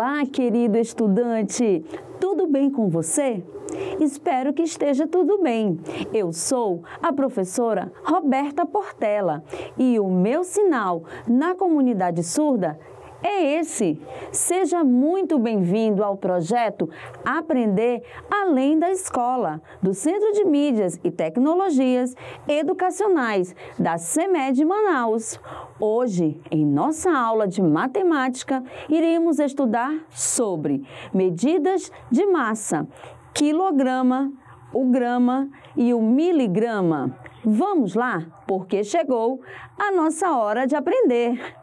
Olá, querido estudante! Tudo bem com você? Espero que esteja tudo bem. Eu sou a professora Roberta Portela e o meu sinal na comunidade surda é esse. Seja muito bem-vindo ao projeto Aprender Além da Escola, do Centro de Mídias e Tecnologias Educacionais da CEMED Manaus. Hoje, em nossa aula de matemática, iremos estudar sobre medidas de massa, quilograma, o grama e o miligrama. Vamos lá, porque chegou a nossa hora de aprender.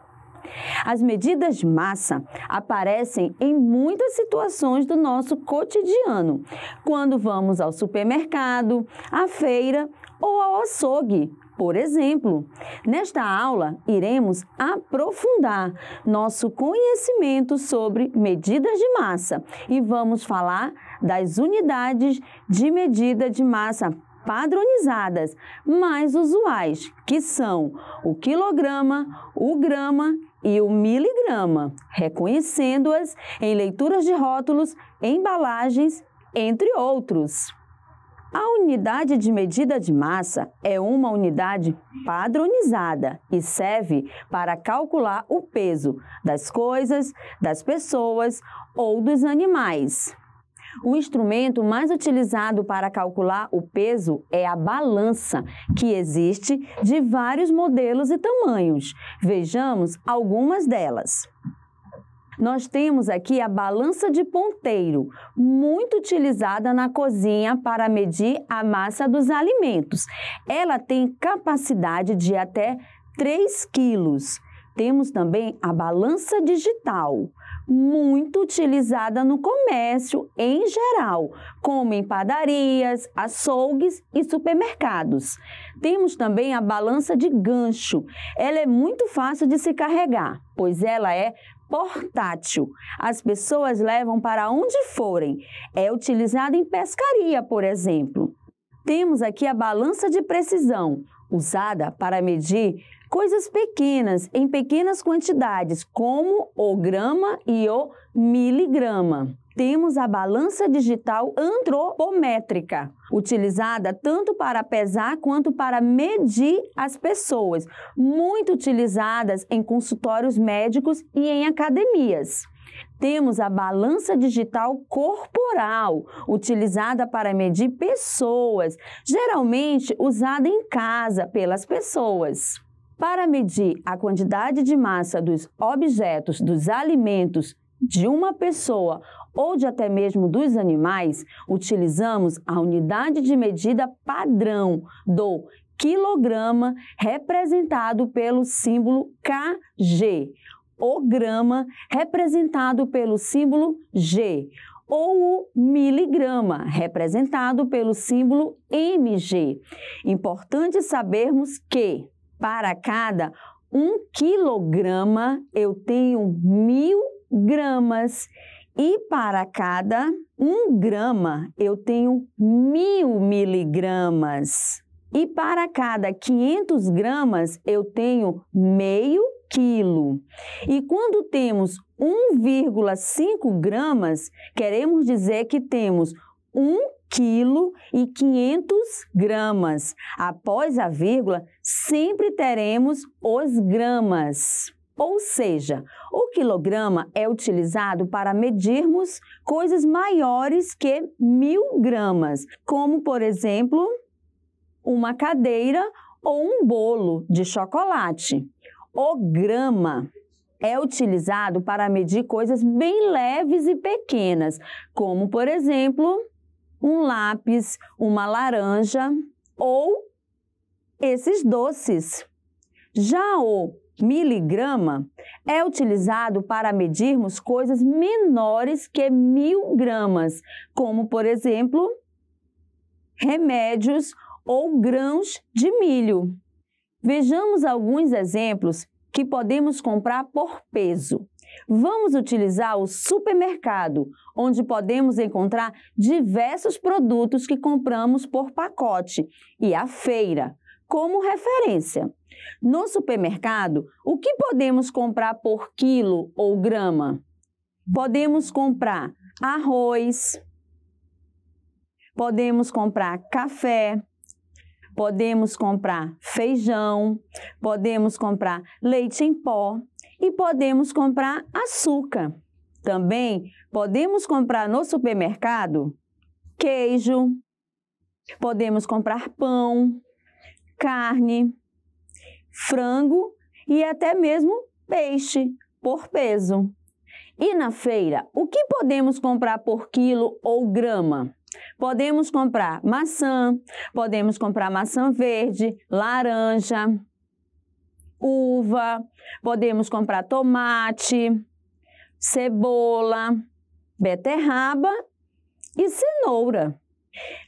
As medidas de massa aparecem em muitas situações do nosso cotidiano, quando vamos ao supermercado, à feira ou ao açougue, por exemplo. Nesta aula, iremos aprofundar nosso conhecimento sobre medidas de massa e vamos falar das unidades de medida de massa padronizadas, mais usuais, que são o quilograma, o grama e o miligrama, reconhecendo-as em leituras de rótulos, embalagens, entre outros. A unidade de medida de massa é uma unidade padronizada e serve para calcular o peso das coisas, das pessoas ou dos animais. O instrumento mais utilizado para calcular o peso é a balança, que existe de vários modelos e tamanhos. Vejamos algumas delas. Nós temos aqui a balança de ponteiro, muito utilizada na cozinha para medir a massa dos alimentos. Ela tem capacidade de até 3 quilos. Temos também a balança digital, muito utilizada no comércio em geral, como em padarias, açougues e supermercados. Temos também a balança de gancho. Ela é muito fácil de se carregar, pois ela é portátil. As pessoas levam para onde forem. É utilizada em pescaria, por exemplo. Temos aqui a balança de precisão, usada para medir Coisas pequenas, em pequenas quantidades, como o grama e o miligrama temos a balança digital antropométrica, utilizada tanto para pesar quanto para medir as pessoas, muito utilizadas em consultórios médicos e em academias. Temos a balança digital corporal, utilizada para medir pessoas, geralmente usada em casa pelas pessoas para medir a quantidade de massa dos objetos, dos alimentos de uma pessoa ou de até mesmo dos animais, utilizamos a unidade de medida padrão do quilograma representado pelo símbolo KG, o grama representado pelo símbolo G, ou o miligrama, representado pelo símbolo MG. Importante sabermos que para cada 1 quilograma, eu tenho mil gramas. E para cada 1 grama, eu tenho mil miligramas. E para cada 500 gramas, eu tenho meio quilo. E quando temos 1,5 gramas, queremos dizer que temos 1 quilo e 500 gramas. Após a vírgula, sempre teremos os gramas. Ou seja, o quilograma é utilizado para medirmos coisas maiores que mil gramas, como, por exemplo, uma cadeira ou um bolo de chocolate. O grama é utilizado para medir coisas bem leves e pequenas, como, por exemplo, um lápis, uma laranja ou esses doces. Já o miligrama é utilizado para medirmos coisas menores que mil gramas, como, por exemplo, remédios ou grãos de milho. Vejamos alguns exemplos que podemos comprar por peso. Vamos utilizar o supermercado, onde podemos encontrar diversos produtos que compramos por pacote, e a feira, como referência. No supermercado, o que podemos comprar por quilo ou grama? Podemos comprar arroz, podemos comprar café, podemos comprar feijão, podemos comprar leite em pó, e podemos comprar açúcar. Também podemos comprar no supermercado queijo, podemos comprar pão, carne, frango e até mesmo peixe por peso. E na feira, o que podemos comprar por quilo ou grama? Podemos comprar maçã, podemos comprar maçã verde, laranja, uva, podemos comprar tomate, cebola, beterraba e cenoura.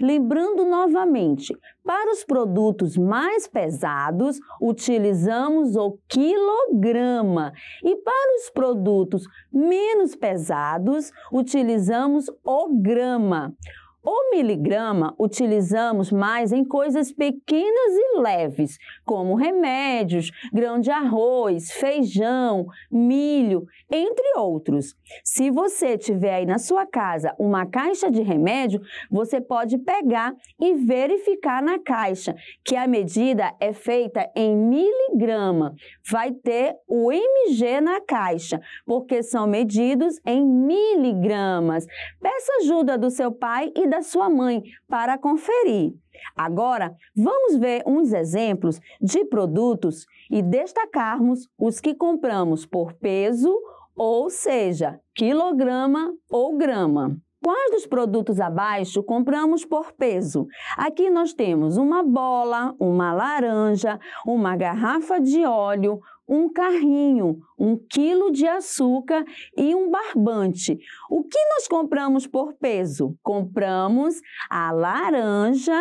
Lembrando novamente, para os produtos mais pesados, utilizamos o quilograma e para os produtos menos pesados, utilizamos o grama. O miligrama utilizamos mais em coisas pequenas e leves, como remédios, grão de arroz, feijão, milho, entre outros. Se você tiver aí na sua casa uma caixa de remédio, você pode pegar e verificar na caixa que a medida é feita em miligrama. Vai ter o mg na caixa, porque são medidos em miligramas. Peça ajuda do seu pai e da sua mãe para conferir. Agora, vamos ver uns exemplos de produtos e destacarmos os que compramos por peso, ou seja, quilograma ou grama. Quais dos produtos abaixo compramos por peso? Aqui nós temos uma bola, uma laranja, uma garrafa de óleo, um carrinho, um quilo de açúcar e um barbante. O que nós compramos por peso? Compramos a laranja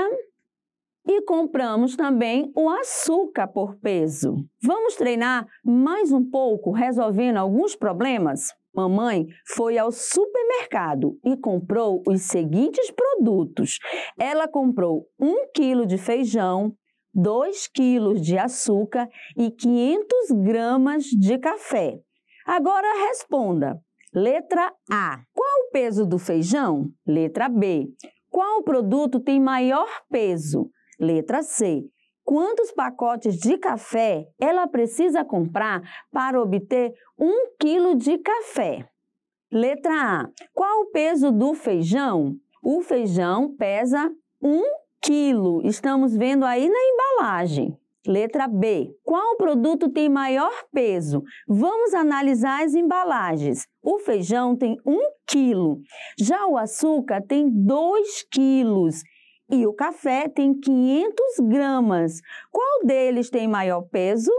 e compramos também o açúcar por peso. Vamos treinar mais um pouco resolvendo alguns problemas? Mamãe foi ao supermercado e comprou os seguintes produtos. Ela comprou um quilo de feijão, 2 quilos de açúcar e 500 gramas de café. Agora responda. Letra A. Qual o peso do feijão? Letra B. Qual produto tem maior peso? Letra C. Quantos pacotes de café ela precisa comprar para obter 1 quilo de café? Letra A. Qual o peso do feijão? O feijão pesa 1 quilo estamos vendo aí na embalagem. Letra B. Qual produto tem maior peso? Vamos analisar as embalagens. O feijão tem 1 quilo, já o açúcar tem 2 quilos e o café tem 500 gramas. Qual deles tem maior peso?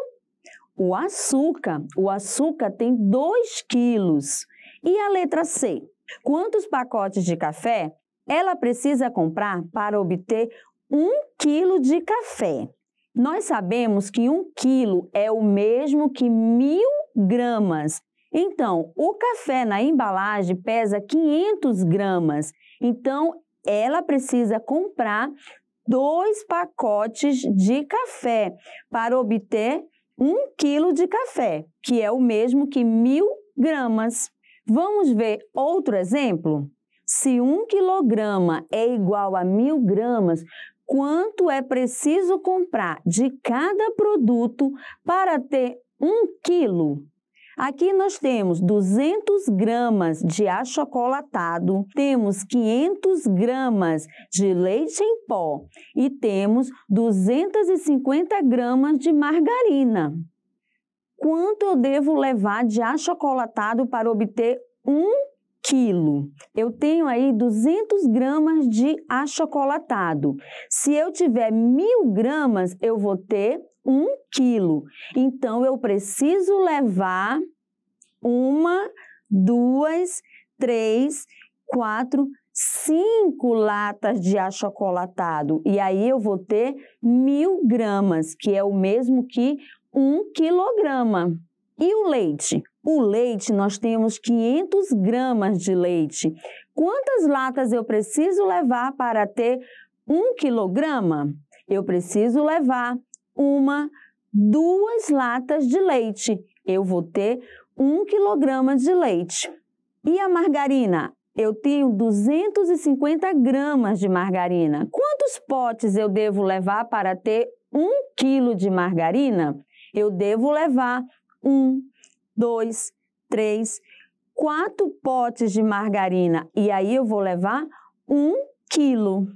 O açúcar. O açúcar tem 2 quilos. E a letra C? Quantos pacotes de café ela precisa comprar para obter 1 quilo de café. Nós sabemos que 1 quilo é o mesmo que mil gramas. Então, o café na embalagem pesa 500 gramas. Então, ela precisa comprar dois pacotes de café para obter um quilo de café, que é o mesmo que mil gramas. Vamos ver outro exemplo? se um quilograma é igual a mil gramas, quanto é preciso comprar de cada produto para ter um quilo? Aqui nós temos 200 gramas de achocolatado, temos 500 gramas de leite em pó e temos 250 gramas de margarina. Quanto eu devo levar de achocolatado para obter um quilo. Eu tenho aí 200 gramas de achocolatado. Se eu tiver mil gramas, eu vou ter um quilo. Então, eu preciso levar uma, duas, três, quatro, cinco latas de achocolatado. E aí eu vou ter mil gramas, que é o mesmo que um quilograma. E o leite? O leite, nós temos 500 gramas de leite. Quantas latas eu preciso levar para ter 1 quilograma? Eu preciso levar uma, duas latas de leite. Eu vou ter 1 quilograma de leite. E a margarina? Eu tenho 250 gramas de margarina. Quantos potes eu devo levar para ter 1 quilo de margarina? Eu devo levar um dois, três, quatro potes de margarina e aí eu vou levar um quilo.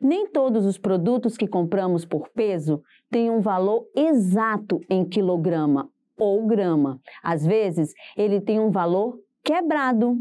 Nem todos os produtos que compramos por peso têm um valor exato em quilograma ou grama. Às vezes, ele tem um valor quebrado.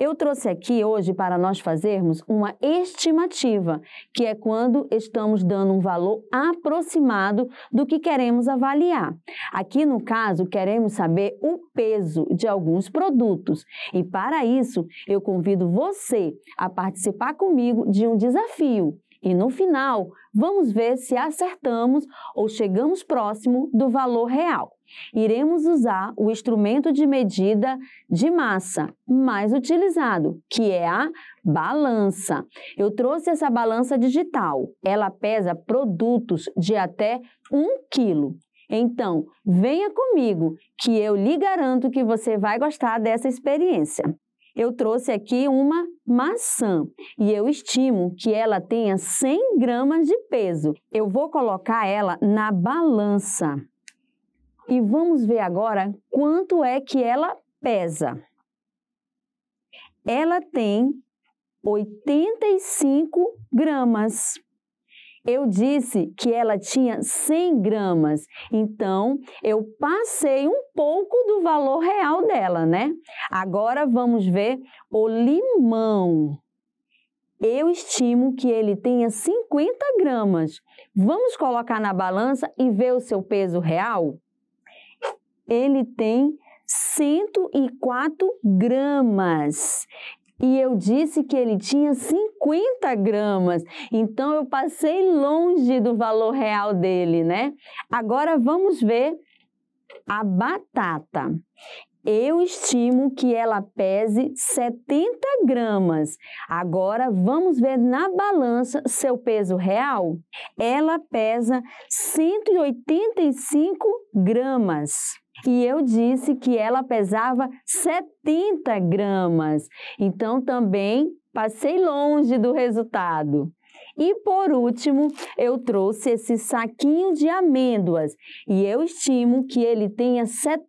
Eu trouxe aqui hoje para nós fazermos uma estimativa, que é quando estamos dando um valor aproximado do que queremos avaliar. Aqui no caso, queremos saber o peso de alguns produtos. E para isso, eu convido você a participar comigo de um desafio. E no final, vamos ver se acertamos ou chegamos próximo do valor real. Iremos usar o instrumento de medida de massa mais utilizado, que é a balança. Eu trouxe essa balança digital. Ela pesa produtos de até 1 quilo. Então, venha comigo que eu lhe garanto que você vai gostar dessa experiência eu trouxe aqui uma maçã e eu estimo que ela tenha 100 gramas de peso. Eu vou colocar ela na balança e vamos ver agora quanto é que ela pesa. Ela tem 85 gramas. Eu disse que ela tinha 100 gramas, então eu passei um pouco do valor real dela, né? Agora vamos ver o limão. Eu estimo que ele tenha 50 gramas. Vamos colocar na balança e ver o seu peso real? Ele tem 104 gramas. E eu disse que ele tinha 50 gramas, então eu passei longe do valor real dele, né? Agora vamos ver a batata. Eu estimo que ela pese 70 gramas. Agora vamos ver na balança seu peso real. Ela pesa 185 gramas e eu disse que ela pesava 70 gramas. Então também passei longe do resultado. E por último, eu trouxe esse saquinho de amêndoas e eu estimo que ele tenha 70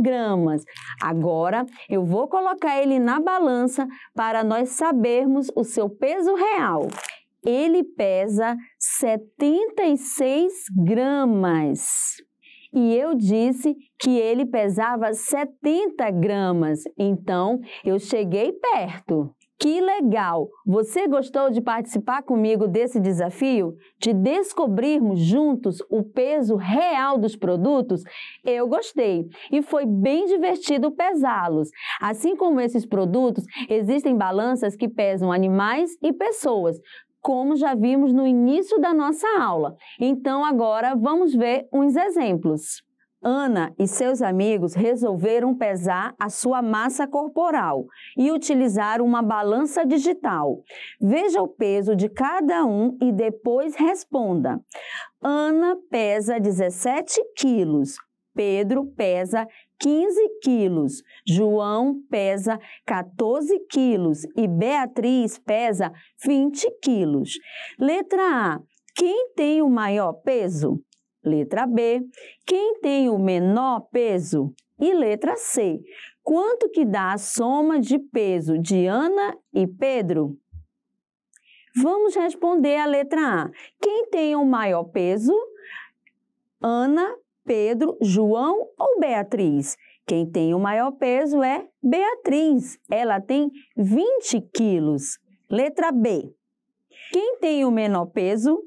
gramas. Agora eu vou colocar ele na balança para nós sabermos o seu peso real. Ele pesa 76 gramas e eu disse que ele pesava 70 gramas. Então, eu cheguei perto. Que legal! Você gostou de participar comigo desse desafio? De descobrirmos juntos o peso real dos produtos? Eu gostei e foi bem divertido pesá-los. Assim como esses produtos, existem balanças que pesam animais e pessoas como já vimos no início da nossa aula. Então, agora vamos ver uns exemplos. Ana e seus amigos resolveram pesar a sua massa corporal e utilizar uma balança digital. Veja o peso de cada um e depois responda. Ana pesa 17 quilos, Pedro pesa 15 quilos, João pesa 14 quilos e Beatriz pesa 20 quilos. Letra A. Quem tem o maior peso? Letra B. Quem tem o menor peso? E letra C. Quanto que dá a soma de peso de Ana e Pedro? Vamos responder a letra A. Quem tem o maior peso? Ana Pedro, João ou Beatriz? Quem tem o maior peso é Beatriz. Ela tem 20 quilos. Letra B. Quem tem o menor peso?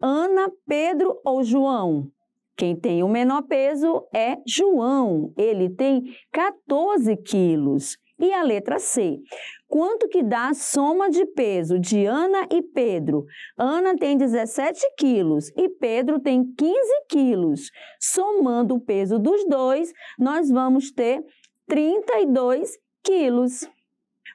Ana, Pedro ou João? Quem tem o menor peso é João. Ele tem 14 quilos. E a letra C. Quanto que dá a soma de peso de Ana e Pedro? Ana tem 17 quilos e Pedro tem 15 quilos. Somando o peso dos dois, nós vamos ter 32 quilos.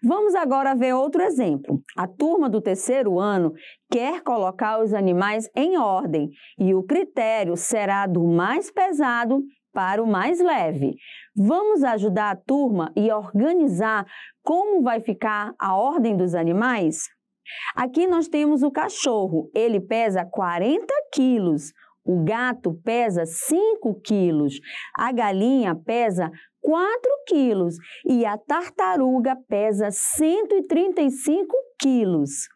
Vamos agora ver outro exemplo. A turma do terceiro ano quer colocar os animais em ordem e o critério será do mais pesado para o mais leve. Vamos ajudar a turma e organizar como vai ficar a ordem dos animais? Aqui nós temos o cachorro, ele pesa 40 quilos. O gato pesa 5 quilos, a galinha pesa 4 quilos e a tartaruga pesa 135 quilos.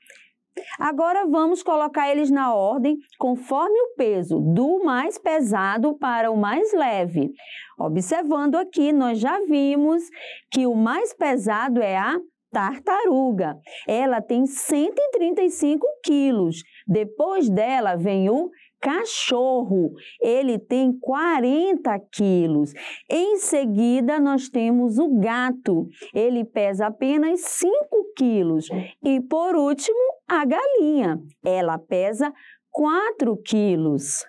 Agora vamos colocar eles na ordem conforme o peso, do mais pesado para o mais leve. Observando aqui, nós já vimos que o mais pesado é a tartaruga. Ela tem 135 quilos. Depois dela vem o cachorro. Ele tem 40 quilos. Em seguida, nós temos o gato. Ele pesa apenas 5 quilos. E por último, a galinha, ela pesa 4 quilos.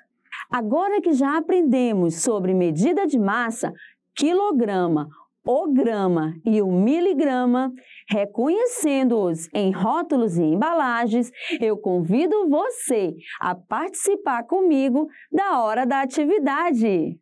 Agora que já aprendemos sobre medida de massa, quilograma, o grama e o miligrama, reconhecendo-os em rótulos e embalagens, eu convido você a participar comigo da hora da atividade.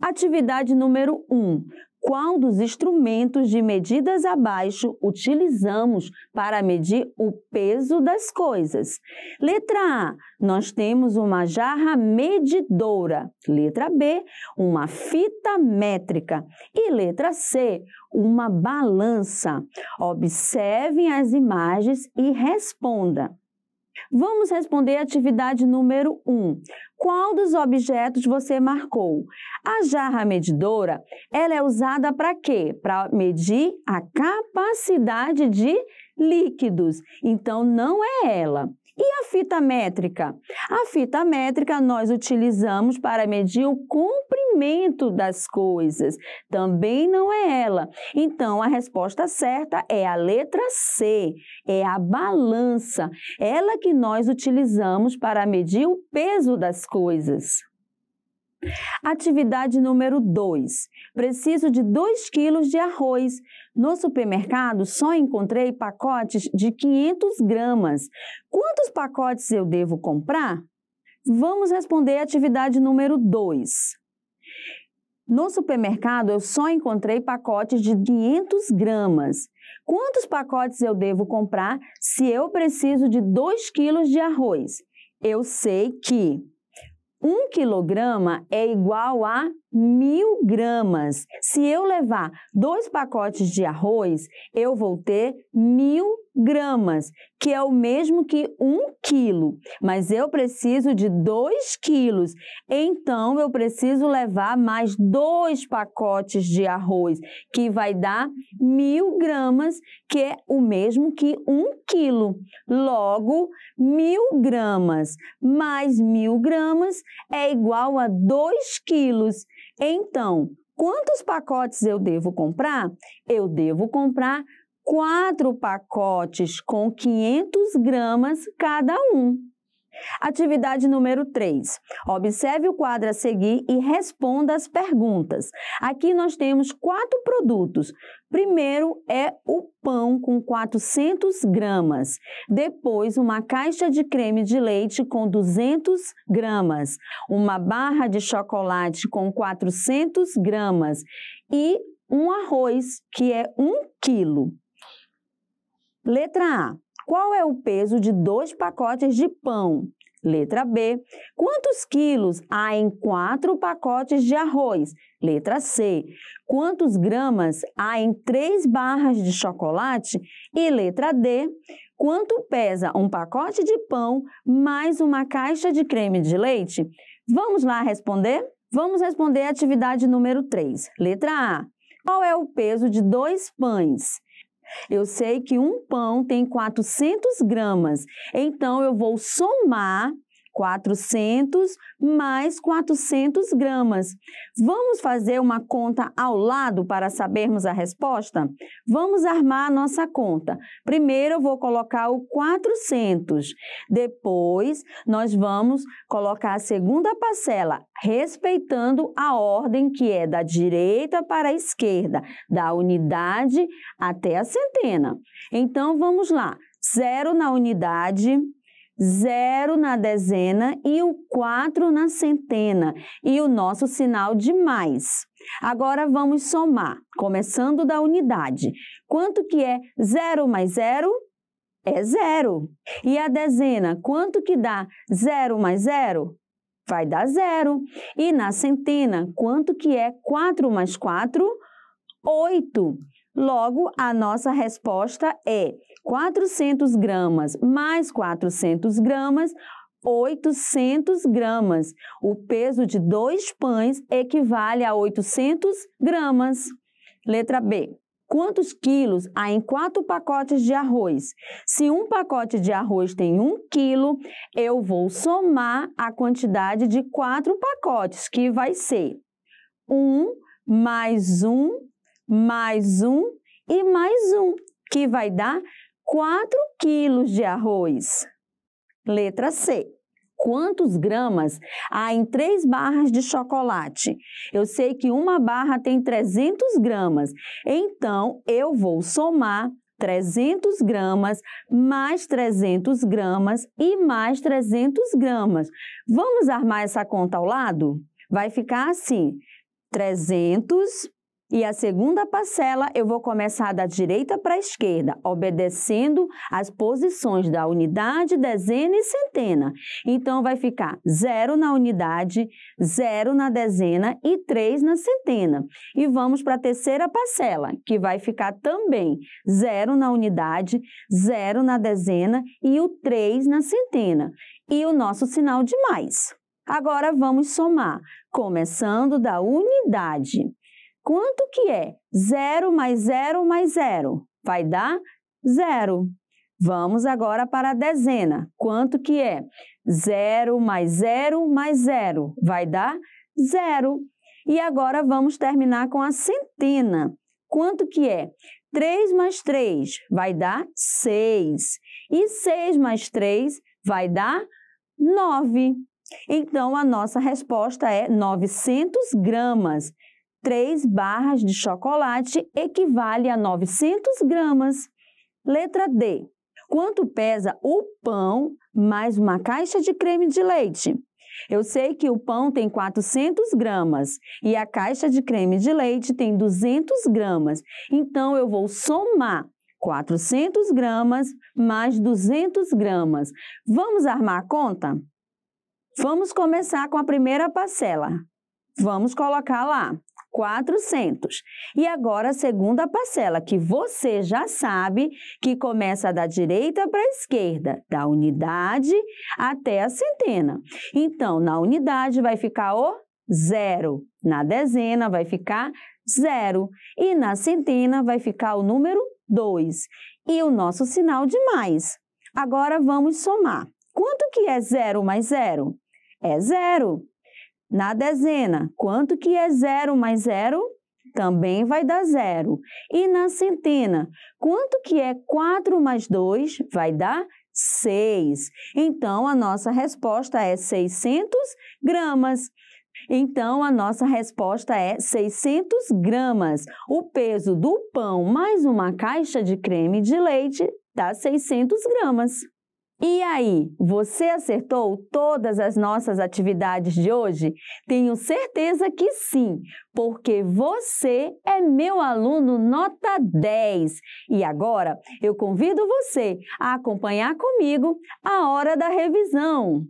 Atividade número 1. Um, qual dos instrumentos de medidas abaixo utilizamos para medir o peso das coisas? Letra A, nós temos uma jarra medidora. Letra B, uma fita métrica. E letra C, uma balança. Observem as imagens e responda. Vamos responder a atividade número 1. Um. Qual dos objetos você marcou? A jarra medidora, ela é usada para quê? Para medir a capacidade de líquidos. Então, não é ela. E a fita métrica? A fita métrica nós utilizamos para medir o comprimento conhecimento das coisas. Também não é ela. Então, a resposta certa é a letra C, é a balança. Ela que nós utilizamos para medir o peso das coisas. Atividade número 2. Preciso de 2 quilos de arroz. No supermercado só encontrei pacotes de 500 gramas. Quantos pacotes eu devo comprar? Vamos responder a atividade número 2. No supermercado, eu só encontrei pacotes de 500 gramas. Quantos pacotes eu devo comprar se eu preciso de 2 quilos de arroz? Eu sei que 1 quilograma é igual a mil gramas. Se eu levar dois pacotes de arroz, eu vou ter mil gramas, que é o mesmo que um quilo. Mas eu preciso de dois quilos, então eu preciso levar mais dois pacotes de arroz, que vai dar mil gramas, que é o mesmo que um quilo. Logo, mil gramas mais mil gramas é igual a dois quilos. Então, quantos pacotes eu devo comprar? Eu devo comprar quatro pacotes com 500 gramas cada um. Atividade número 3. Observe o quadro a seguir e responda as perguntas. Aqui nós temos quatro produtos: Primeiro é o pão com 400 gramas, depois uma caixa de creme de leite com 200 gramas, uma barra de chocolate com 400 gramas e um arroz, que é 1 quilo. Letra A. Qual é o peso de dois pacotes de pão? Letra B. Quantos quilos há em quatro pacotes de arroz? Letra C. Quantos gramas há em três barras de chocolate? E letra D. Quanto pesa um pacote de pão mais uma caixa de creme de leite? Vamos lá responder? Vamos responder a atividade número 3. Letra A. Qual é o peso de dois pães? Eu sei que um pão tem 400 gramas, então eu vou somar 400 mais 400 gramas. Vamos fazer uma conta ao lado para sabermos a resposta? Vamos armar a nossa conta. Primeiro eu vou colocar o 400. Depois nós vamos colocar a segunda parcela, respeitando a ordem que é da direita para a esquerda, da unidade até a centena. Então vamos lá. Zero na unidade, 0 na dezena e o 4 na centena e o nosso sinal de mais. Agora vamos somar, começando da unidade. Quanto que é 0 mais 0? É zero. E a dezena, quanto que dá 0 mais 0? Vai dar zero. E na centena, quanto que é 4 mais 4? 8. Logo, a nossa resposta é 400 gramas mais 400 gramas, 800 gramas. O peso de dois pães equivale a 800 gramas. Letra B. Quantos quilos há em quatro pacotes de arroz? Se um pacote de arroz tem um quilo, eu vou somar a quantidade de quatro pacotes, que vai ser um mais um mais um e mais um, que vai dar 4 quilos de arroz? Letra C. Quantos gramas há em três barras de chocolate? Eu sei que uma barra tem 300 gramas, então eu vou somar 300 gramas, mais 300 gramas e mais 300 gramas. Vamos armar essa conta ao lado? Vai ficar assim: 300 e a segunda parcela eu vou começar da direita para a esquerda, obedecendo as posições da unidade, dezena e centena. Então vai ficar zero na unidade, zero na dezena e três na centena. E vamos para a terceira parcela, que vai ficar também zero na unidade, zero na dezena e o três na centena. E o nosso sinal de mais. Agora vamos somar, começando da unidade. Quanto que é Zero mais zero mais zero Vai dar zero. Vamos agora para a dezena. Quanto que é? Zero mais zero mais zero Vai dar zero. E agora vamos terminar com a centena. Quanto que é? 3 mais 3 vai dar 6. E 6 mais 3 vai dar 9. Então, a nossa resposta é 900 gramas. 3 barras de chocolate equivale a 900 gramas. Letra D. Quanto pesa o pão mais uma caixa de creme de leite? Eu sei que o pão tem 400 gramas e a caixa de creme de leite tem 200 gramas. Então, eu vou somar 400 gramas mais 200 gramas. Vamos armar a conta? Vamos começar com a primeira parcela. Vamos colocar lá 400. E agora a segunda parcela, que você já sabe que começa da direita para a esquerda, da unidade até a centena. Então, na unidade vai ficar o zero, na dezena vai ficar zero e na centena vai ficar o número 2 e o nosso sinal de mais. Agora vamos somar. Quanto que é zero mais zero? É zero na dezena. Quanto que é zero mais zero? Também vai dar zero. E na centena, quanto que é 4 mais 2? Vai dar 6. Então, a nossa resposta é 600 gramas. Então, a nossa resposta é 600 gramas. O peso do pão mais uma caixa de creme de leite dá 600 gramas. E aí, você acertou todas as nossas atividades de hoje? Tenho certeza que sim, porque você é meu aluno nota 10. E agora eu convido você a acompanhar comigo a hora da revisão.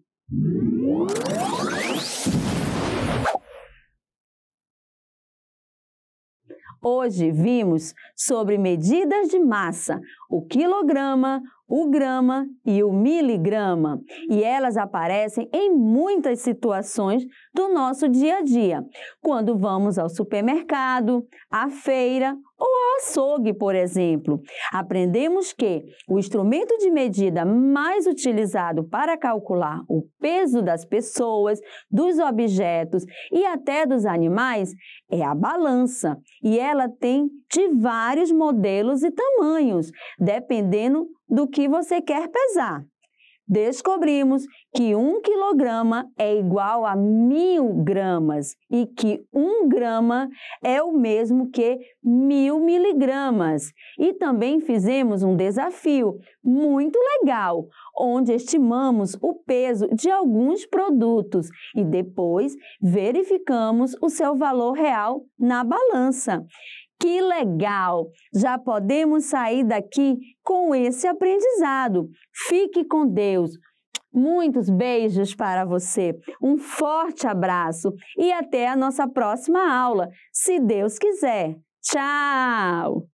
Hoje vimos sobre medidas de massa, o quilograma, o grama e o miligrama, e elas aparecem em muitas situações do nosso dia a dia, quando vamos ao supermercado, à feira ou ao açougue, por exemplo. Aprendemos que o instrumento de medida mais utilizado para calcular o peso das pessoas, dos objetos e até dos animais é a balança, e ela tem de vários modelos e tamanhos, dependendo do que você quer pesar descobrimos que um quilograma é igual a mil gramas e que um grama é o mesmo que mil miligramas. E também fizemos um desafio muito legal, onde estimamos o peso de alguns produtos e depois verificamos o seu valor real na balança. Que legal! Já podemos sair daqui com esse aprendizado. Fique com Deus. Muitos beijos para você, um forte abraço e até a nossa próxima aula, se Deus quiser. Tchau!